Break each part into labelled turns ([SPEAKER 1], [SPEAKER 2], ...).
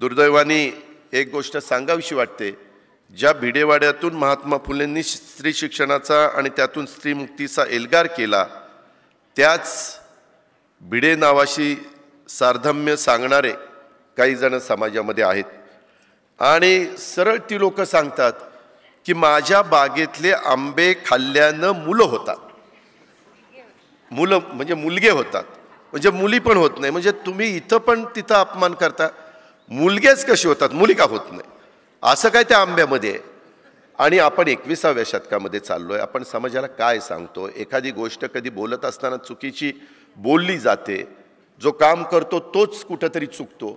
[SPEAKER 1] दुर्दैवानी एक गोष्ट सांगावीशी वाटते ज्या भिडेवाड्यातून महात्मा फुलेंनी स्त्री शिक्षणाचा आणि त्यातून स्त्रीमुक्तीचा एल्गार केला त्याच भिडे नावाशी सार्धम्य सांगणारे काही जण समाजामध्ये आहेत आणि सरळ ती लोक सांगतात की माझ्या बागेतले आंबे खाल्ल्यानं मुलं होतात मुलं म्हणजे मुलगे होतात म्हणजे मुली पण होत नाही म्हणजे तुम्ही इथं पण तिथं अपमान करता मुलगेच कशी होतात मुली का होत नाही असं काय त्या आंब्यामध्ये आणि आपण एकविसाव्या शतकामध्ये चाललो आहे आपण समाजाला काय सांगतो एखादी गोष्ट कधी बोलत असताना चुकीची बोलली जाते जो काम करतो तोच कुठंतरी चुकतो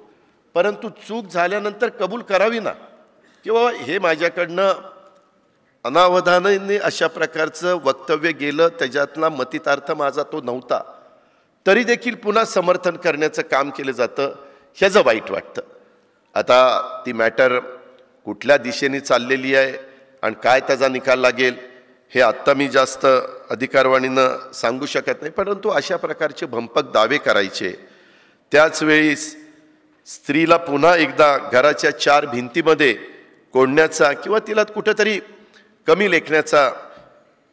[SPEAKER 1] परंतु चूक झाल्यानंतर कबूल करावी ना की बाबा हे माझ्याकडनं अनावधानाने अशा प्रकारचं वक्तव्य गेलं त्याच्यातला मतितार्थ माझा तो नव्हता तरी देखील पुन्हा समर्थन करण्याचं काम केलं जातं ह्याचं वाईट वाटतं आता ती मॅटर कुठल्या दिशेने चाललेली आहे आणि काय त्याचा निकाल लागेल हे आत्ता मी जास्त अधिकारवाणीनं सांगू शकत नाही परंतु अशा प्रकारचे भंपक दावे करायचे त्याच स्त्रीला पुन्हा एकदा घराच्या चार भिंतीमध्ये कोंडण्याचा किंवा तिला कुठंतरी कमी लेखण्याचा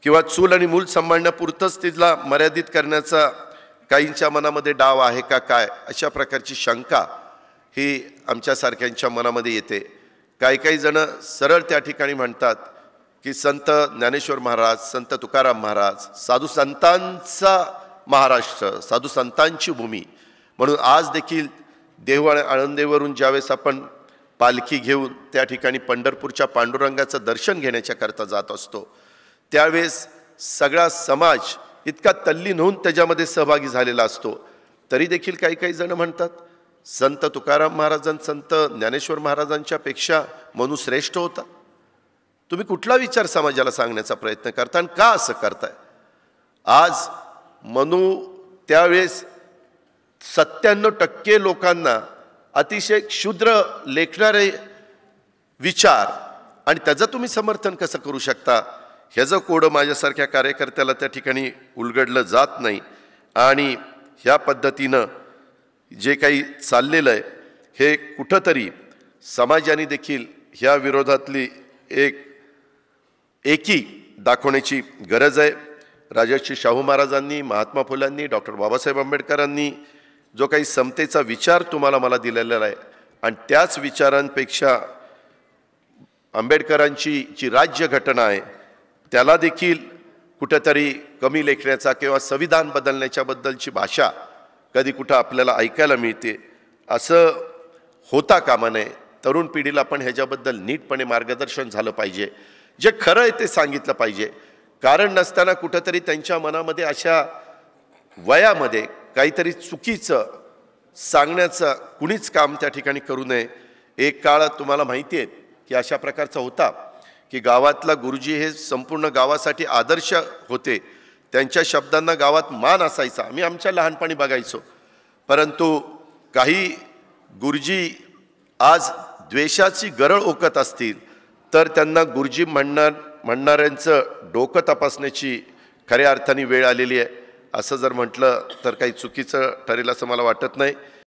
[SPEAKER 1] किंवा चूल आणि मूल सांभाळण्यापुरतंच तिला मर्यादित करण्याचा काहींच्या मनामध्ये डाव आहे का काय अशा प्रकारची शंका ही आमच्यासारख्यांच्या मनामध्ये येते काही काही जणं सरळ त्या ठिकाणी म्हणतात की संत ज्ञानेश्वर महाराज संत तुकाराम महाराज साधू संतांचा महाराष्ट्र साधू संतांची भूमी म्हणून आज देखील देहू आणि आळंदेवरून ज्यावेळेस आपण पालखी घेऊन त्या ठिकाणी पंढरपूरच्या पांडुरंगाचं दर्शन घेण्याच्याकरता जात असतो त्यावेळेस सगळा समाज इतका तल्लीन होऊन त्याच्यामध्ये सहभागी झालेला असतो तरी देखील काही काही जणं म्हणतात संत तुकाराम महाराजां संत ज्ञानेश्वर महाराजांच्या पेक्षा श्रेष्ठ होता तुम्ही कुठला विचार समाजाला सांगण्याचा प्रयत्न करता आणि का असं करताय आज मनू त्यावेळेस सत्त्याण्णव टक्के लोकांना अतिशय क्षुद्र लेखणारे विचार आणि त्याचं तुम्ही समर्थन कसं करू शकता ह्याचं कोडं माझ्यासारख्या कार्यकर्त्याला त्या ठिकाणी उलगडलं जात नाही आणि ह्या पद्धतीनं जे काही चाललेलं आहे हे कुठंतरी समाजाने देखील ह्या विरोधातली एक एकी दाखवण्याची गरज आहे राजर्षी शाहू महाराजांनी महात्मा फुलांनी डॉक्टर बाबासाहेब आंबेडकरांनी जो काही समतेचा विचार तुम्हाला मला दिलेला आहे आणि त्याच विचारांपेक्षा आंबेडकरांची जी राज्यघटना आहे त्याला देखील कुठंतरी कमी लेखण्याचा किंवा संविधान बदलण्याच्याबद्दलची भाषा कधी कुठं आपल्याला ऐकायला मिळते असं होता कामा नये तरुण पिढीला पण ह्याच्याबद्दल नीटपणे मार्गदर्शन झालं पाहिजे जे खरं आहे ते सांगितलं पाहिजे कारण नसताना कुठंतरी त्यांच्या मनामध्ये अशा वयामध्ये काहीतरी चुकीचं सांगण्याचं कुणीच काम त्या ठिकाणी करू नये एक काळ तुम्हाला माहिती आहे की अशा प्रकारचा होता की गावातला गुरुजी हे संपूर्ण गावासाठी आदर्श होते त्यांच्या शब्दांना गावात मान असायचा आम्ही आमच्या लहानपणी बघायचो परंतु काही गुरुजी आज द्वेषाची गरळ ओकत असतील तर त्यांना गुरुजी म्हणणार म्हणणाऱ्यांचं डोकं तपासण्याची खऱ्या अर्थाने वेळ आलेली आहे असं जर म्हटलं तर काही चुकीचं ठरेल असं मला वाटत नाही